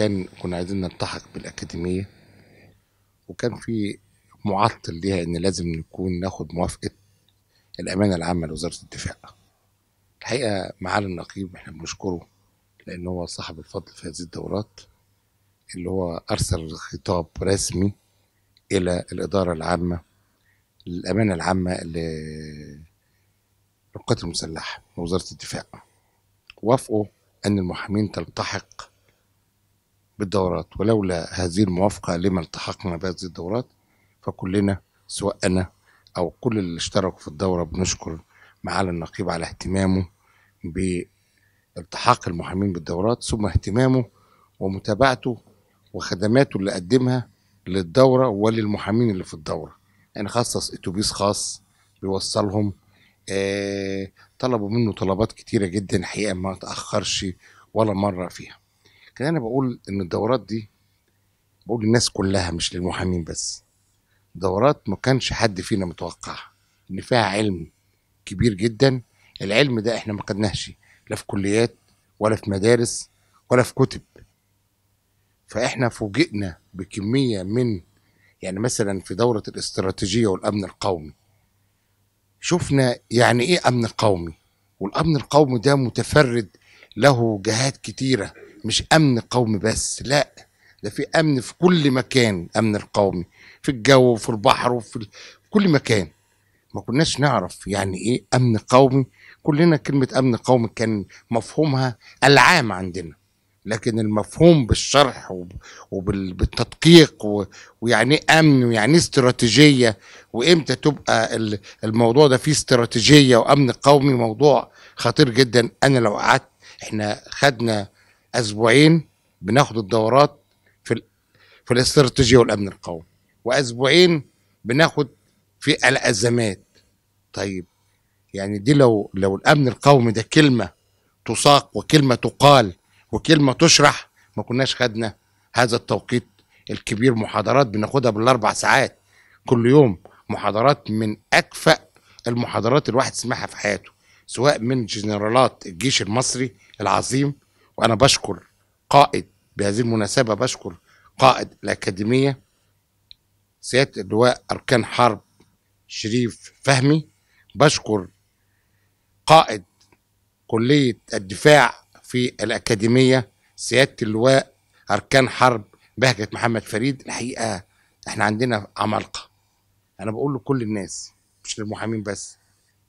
كان كنا عايزين نلتحق بالأكاديمية وكان في معطل ليها إن لازم نكون ناخد موافقة الأمانة العامة لوزارة الدفاع الحقيقة معالي النقيب احنا بنشكره لأن هو صاحب الفضل في هذه الدورات اللي هو أرسل خطاب رسمي إلى الإدارة العامة للأمانة العامة للقوات المسلحة ووزارة الدفاع وافقوا أن المحامين تلتحق بالدورات ولولا هذه الموافقة لما التحقنا بهذه الدورات فكلنا سواء أنا أو كل اللي اشتركوا في الدورة بنشكر معالي النقيب على اهتمامه بالتحاق المحامين بالدورات ثم اهتمامه ومتابعته وخدماته اللي قدمها للدورة وللمحامين اللي في الدورة يعني خصص اتوبيس خاص بيوصلهم آه طلبوا منه طلبات كتيرة جدا حقيقة ما تأخرش ولا مرة فيها لكن انا بقول ان الدورات دي بقول للناس كلها مش للمحامين بس دورات ما كانش حد فينا متوقعها ان فيها علم كبير جدا العلم ده احنا ما خدناهش لا في كليات ولا في مدارس ولا في كتب فاحنا فوجئنا بكميه من يعني مثلا في دوره الاستراتيجيه والامن القومي شفنا يعني ايه امن قومي والامن القومي ده متفرد له جهات كتيره مش امن قومي بس لا ده في امن في كل مكان امن القومي في الجو وفي البحر وفي ال... كل مكان ما كناش نعرف يعني ايه امن قومي كلنا كلمه امن قومي كان مفهومها العام عندنا لكن المفهوم بالشرح وبالتدقيق ويعني ايه امن ويعني إيه استراتيجيه وامتى تبقى الموضوع ده فيه استراتيجيه وامن قومي موضوع خطير جدا انا لو قعدت احنا خدنا اسبوعين بناخد الدورات في في الاستراتيجيه والامن القومي واسبوعين بناخد في الازمات طيب يعني دي لو لو الامن القومي ده كلمه تساق وكلمه تقال وكلمه تشرح ما كناش خدنا هذا التوقيت الكبير محاضرات بناخدها بالاربع ساعات كل يوم محاضرات من اكفأ المحاضرات الواحد سمعها في حياته سواء من جنرالات الجيش المصري العظيم وانا بشكر قائد بهذه المناسبه بشكر قائد الاكاديميه سياده اللواء اركان حرب شريف فهمي بشكر قائد كليه الدفاع في الاكاديميه سياده اللواء اركان حرب بهجه محمد فريد الحقيقه احنا عندنا عمالقه انا بقول لكل الناس مش للمحامين بس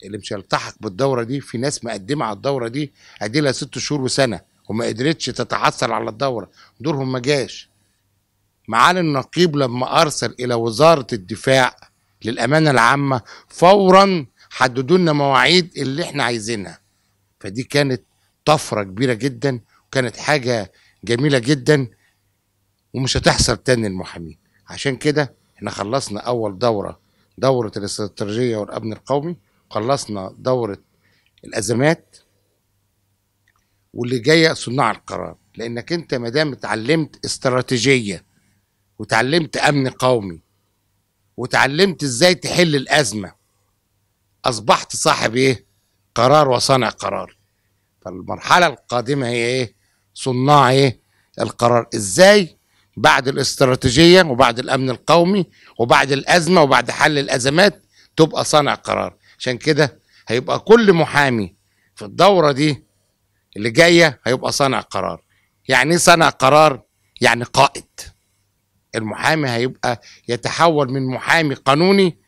اللي مش هيلتحق بالدوره دي في ناس مقدمه على الدوره دي ادي لها ست شهور وسنه وما قدرتش تتحصل على الدوره دورهم ما جاش معالي النقيب لما ارسل الى وزاره الدفاع للامانه العامه فورا حددوا لنا مواعيد اللي احنا عايزينها فدي كانت طفره كبيره جدا وكانت حاجه جميله جدا ومش هتحصل تاني المحامين عشان كده احنا خلصنا اول دوره دوره الاستراتيجيه والامن القومي خلصنا دوره الازمات واللي جايه صناع القرار لانك انت ما دام اتعلمت استراتيجيه وتعلمت امن قومي وتعلمت ازاي تحل الازمه اصبحت صاحب ايه قرار وصانع قرار فالمرحله القادمه هي ايه صناع ايه القرار ازاي بعد الاستراتيجيه وبعد الامن القومي وبعد الازمه وبعد حل الازمات تبقى صانع قرار عشان كده هيبقى كل محامي في الدوره دي اللي جايه هيبقى صانع قرار يعني ايه صانع قرار يعني قائد المحامي هيبقى يتحول من محامي قانوني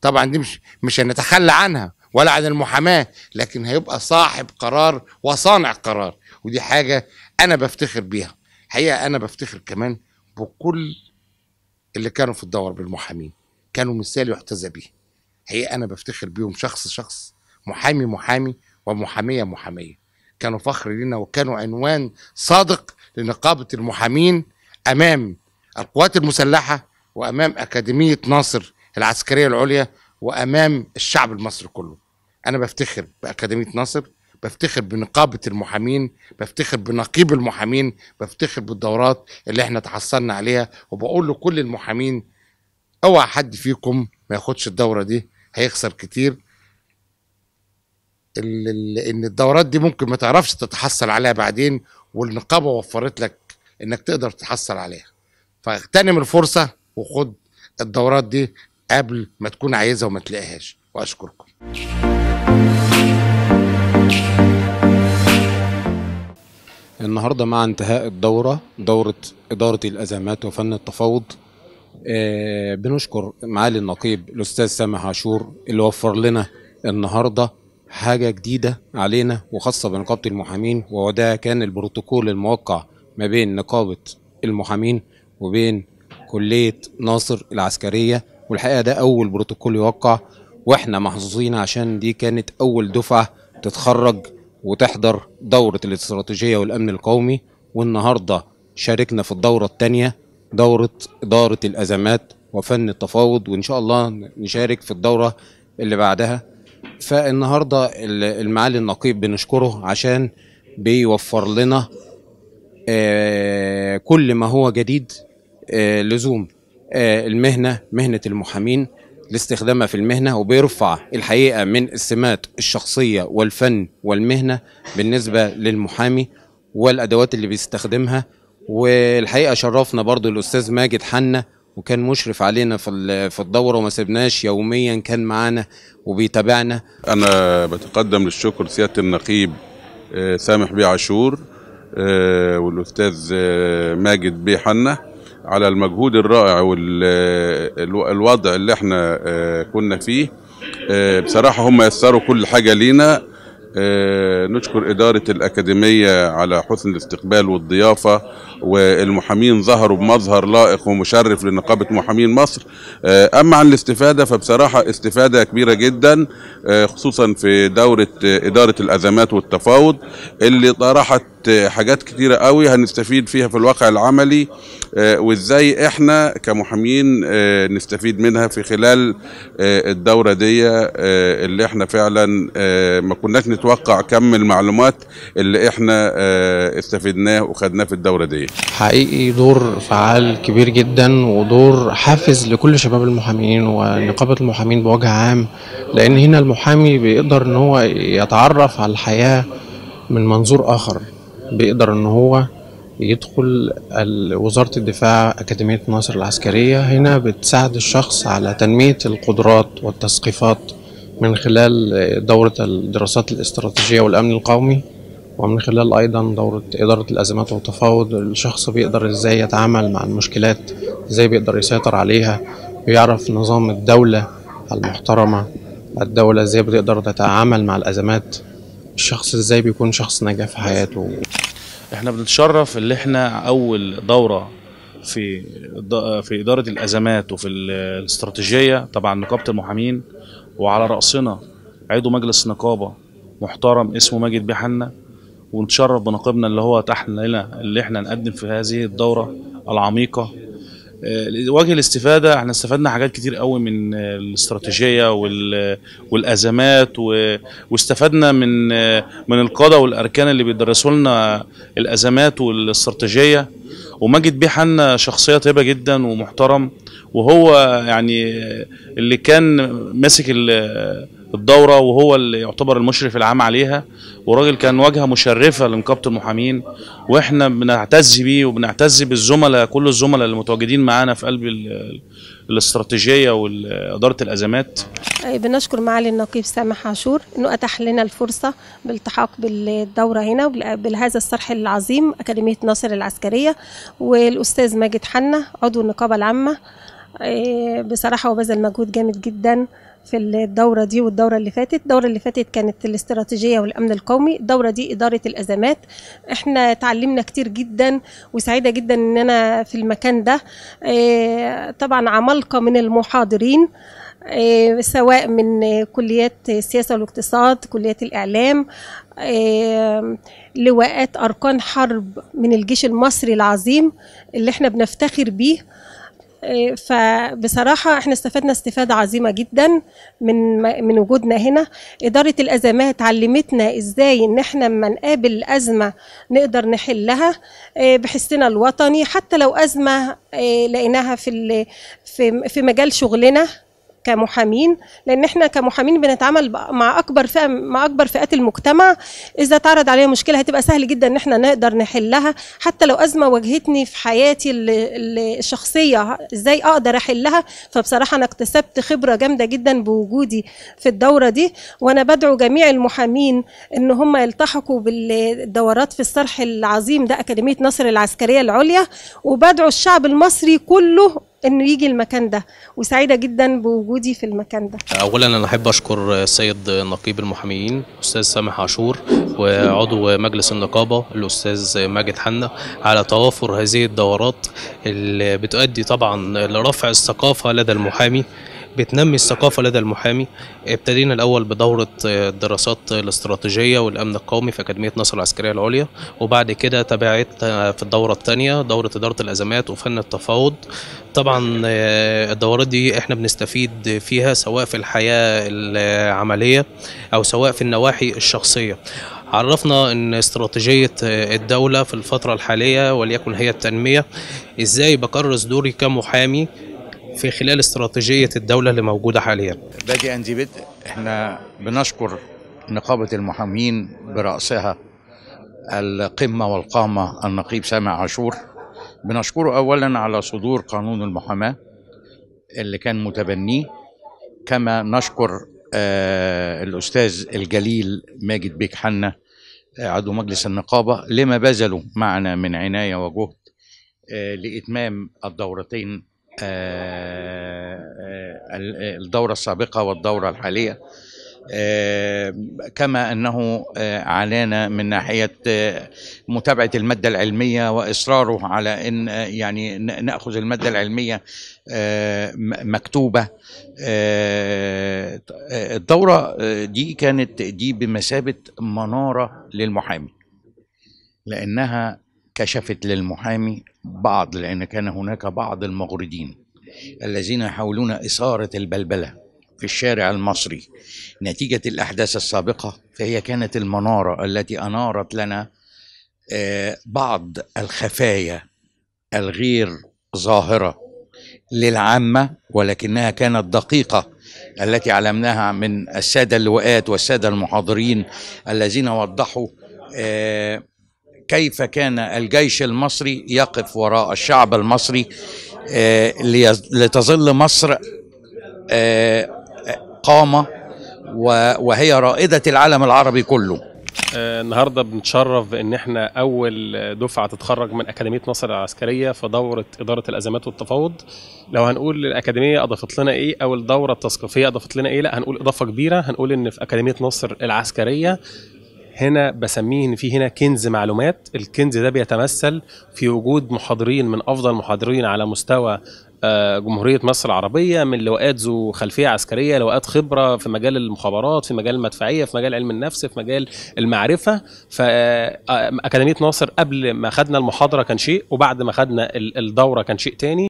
طبعا دي مش مش هنتخلى عنها ولا عن المحاماه لكن هيبقى صاحب قرار وصانع قرار ودي حاجه انا بفتخر بيها حقيقه انا بفتخر كمان بكل اللي كانوا في الدور بالمحامين كانوا مثال يحتذى به حقيقه انا بفتخر بيهم شخص شخص محامي محامي ومحاميه محاميه كانوا فخر لنا وكانوا عنوان صادق لنقابه المحامين امام القوات المسلحه وامام اكاديميه ناصر العسكريه العليا وامام الشعب المصري كله انا بفتخر باكاديميه ناصر بفتخر بنقابة المحامين بفتخر بنقيب المحامين بفتخر بالدورات اللي احنا تحصلنا عليها وبقول لكل المحامين اوعى حد فيكم ما ياخدش الدورة دي هيخسر كتير ان الدورات دي ممكن ما تعرفش تتحصل عليها بعدين والنقابه وفرت لك انك تقدر تتحصل عليها فاغتنم الفرصه وخد الدورات دي قبل ما تكون عايزها وما تلاقيهاش واشكركم النهارده مع انتهاء الدوره دوره اداره الازمات وفن التفاوض آه بنشكر معالي النقيب الاستاذ سامح عاشور اللي وفر لنا النهارده حاجة جديدة علينا وخاصة بنقابة المحامين وده كان البروتوكول الموقع ما بين نقابة المحامين وبين كلية ناصر العسكرية والحقيقة ده أول بروتوكول يوقع وإحنا محظوظين عشان دي كانت أول دفعة تتخرج وتحضر دورة الاستراتيجية والأمن القومي والنهاردة شاركنا في الدورة الثانية دورة إدارة الأزمات وفن التفاوض وإن شاء الله نشارك في الدورة اللي بعدها فالنهارده المعالي النقيب بنشكره عشان بيوفر لنا آه، كل ما هو جديد آه، لزوم آه، المهنه مهنه المحامين لاستخدامها في المهنه وبيرفع الحقيقه من السمات الشخصيه والفن والمهنه بالنسبه للمحامي والادوات اللي بيستخدمها والحقيقه شرفنا برضو الاستاذ ماجد حنا وكان مشرف علينا في في الدوره وما سيبناش يوميا كان معانا وبيتابعنا انا بتقدم للشكر سياده النقيب آه، سامح بيه عاشور آه، والاستاذ آه، ماجد بيه حنا على المجهود الرائع والوضع اللي احنا كنا فيه بصراحه هم يسروا كل حاجه لينا نشكر اداره الاكاديميه على حسن الاستقبال والضيافه والمحامين ظهروا بمظهر لائق ومشرف لنقابة محامين مصر آه، أما عن الاستفادة فبصراحة استفادة كبيرة جدا آه، خصوصا في دورة آه، إدارة الأزمات والتفاوض اللي طرحت حاجات كتيرة قوي هنستفيد فيها في الواقع العملي وإزاي إحنا كمحامين نستفيد منها في خلال الدورة دي اللي إحنا فعلا ما كناش نتوقع كم المعلومات اللي إحنا استفدناه وخدناه في الدورة دي حقيقي دور فعال كبير جدا ودور حافز لكل شباب المحامين ونقابه المحامين بوجه عام لان هنا المحامي بيقدر ان هو يتعرف على الحياه من منظور اخر بيقدر ان هو يدخل وزارة الدفاع أكاديمية ناصر العسكرية هنا بتساعد الشخص على تنمية القدرات والتثقيفات من خلال دورة الدراسات الاستراتيجية والأمن القومي ومن خلال ايضا دوره اداره الازمات والتفاوض الشخص بيقدر ازاي يتعامل مع المشكلات ازاي بيقدر يسيطر عليها بيعرف نظام الدوله المحترمه الدوله ازاي بتقدر تتعامل مع الازمات الشخص ازاي بيكون شخص ناجح في حياته احنا بنتشرف اللي احنا اول دوره في في اداره الازمات وفي الاستراتيجيه طبعا نقابه المحامين وعلى راسنا عضو مجلس نقابه محترم اسمه ماجد بيه حنا ونتشرف بنقيبنا اللي هو تحت لنا اللي احنا نقدم في هذه الدوره العميقه آه، وجه الاستفاده احنا استفدنا حاجات كتير قوي من آه، الاستراتيجيه والازمات واستفدنا من آه، من القاده والاركان اللي بيدرسوا لنا الازمات والاستراتيجيه وماجد بيه حنا شخصيه طيبه جدا ومحترم وهو يعني اللي كان ماسك الدوره وهو اللي يعتبر المشرف العام عليها وراجل كان واجهه مشرفه لنقابه المحامين واحنا بنعتز بيه وبنعتز بالزملاء كل الزملاء اللي متواجدين معانا في قلب الاستراتيجيه واداره الازمات. طيب، بنشكر معالي النقيب سامح عاشور انه اتاح لنا الفرصه بالالتحاق بالدوره هنا بهذا الصرح العظيم اكاديميه ناصر العسكريه والاستاذ ماجد حنا عضو النقابه العامه إيه، بصراحه وبذل مجهود جامد جدا في الدورة دي والدورة اللي فاتت الدورة اللي فاتت كانت الاستراتيجية والأمن القومي الدورة دي إدارة الأزمات احنا تعلمنا كتير جدا وسعيدة جدا إن أنا في المكان ده اه طبعا عمالقة من المحاضرين آه، سواء من كليات السياسة والاقتصاد كليات الإعلام آه، لواءات أركان حرب من الجيش المصري العظيم اللي احنا بنفتخر بيه فبصراحة احنا استفدنا استفادة عظيمة جدا من من وجودنا هنا إدارة الأزمات علمتنا إزاي إن احنا لما نقابل أزمة نقدر نحلها آه، بحسنا الوطني حتى لو أزمة آه، لقيناها في في مجال شغلنا كمحامين لان احنا كمحامين بنتعامل مع اكبر فئه مع اكبر فئات المجتمع اذا تعرض عليا مشكله هتبقى سهل جدا ان احنا نقدر نحلها حتى لو ازمه واجهتني في حياتي الشخصيه ازاي اقدر احلها فبصراحه انا اكتسبت خبره جامده جدا بوجودي في الدوره دي وانا بدعو جميع المحامين ان هم يلتحقوا بالدورات في الصرح العظيم ده اكاديميه نصر العسكريه العليا وبدعو الشعب المصري كله انه يجي المكان ده وسعيده جدا بوجودي في المكان ده اولا انا احب اشكر السيد نقيب المحاميين استاذ سامح عاشور وعضو مجلس النقابه الاستاذ ماجد حنا على توافر هذه الدورات اللي بتؤدي طبعا لرفع الثقافه لدى المحامي بتنمي الثقافة لدى المحامي ابتدينا الأول بدورة آه، الدراسات الاستراتيجية والأمن القومي في أكاديمية نصر العسكرية العليا وبعد كده تابعت آه، في الدورة الثانية دورة إدارة الأزمات وفن التفاوض طبعا آه، الدورات دي احنا بنستفيد فيها سواء في الحياة العملية أو سواء في النواحي الشخصية عرفنا ان استراتيجيه الدوله في الفتره الحاليه وليكن هي التنميه ازاي بكرس دوري كمحامي في خلال استراتيجية الدولة اللي موجودة حاليا باجي عندي بيت احنا بنشكر نقابة المحامين برأسها القمة والقامة النقيب سامع عاشور بنشكره أولا على صدور قانون المحاماة اللي كان متبنيه كما نشكر آه الأستاذ الجليل ماجد بيك حنا آه، عضو مجلس النقابة لما بذلوا معنا من عناية وجهد آه، لإتمام الدورتين آه، آه، آه، الدورة السابقة والدورة الحالية كما أنه علينا من ناحية متابعة المادة العلمية وإصراره على أن يعني نأخذ المادة العلمية مكتوبة الدورة دي كانت دي بمثابة منارة للمحامي لأنها كشفت للمحامي بعض لأن كان هناك بعض المغردين الذين يحاولون إثارة البلبلة في الشارع المصري نتيجة الأحداث السابقة فهي كانت المنارة التي أنارت لنا آه، بعض الخفايا الغير ظاهرة للعامة ولكنها كانت دقيقة التي علمناها من السادة اللواءات والسادة المحاضرين الذين وضحوا آه، كيف كان الجيش المصري يقف وراء الشعب المصري آه، لتظل مصر آه، قامة وهي رائدة العالم العربي كله آه، النهارده بنتشرف بان احنا اول دفعه تتخرج من اكاديميه مصر العسكريه في دوره اداره الازمات والتفاوض لو هنقول الاكاديميه اضافت لنا ايه او الدوره التثقيفيه اضافت لنا ايه لا هنقول اضافه كبيره هنقول ان في اكاديميه مصر العسكريه هنا بسميه ان في هنا كنز معلومات الكنز ده بيتمثل في وجود محاضرين من افضل محاضرين على مستوى آه، جمهورية مصر العربية من لواءات ذو خلفية عسكرية لواءات خبرة في مجال المخابرات في مجال المدفعية في مجال علم النفس في مجال المعرفة فأكاديمية آه، ناصر قبل ما خدنا المحاضرة كان شيء وبعد ما خدنا الدورة كان شيء تاني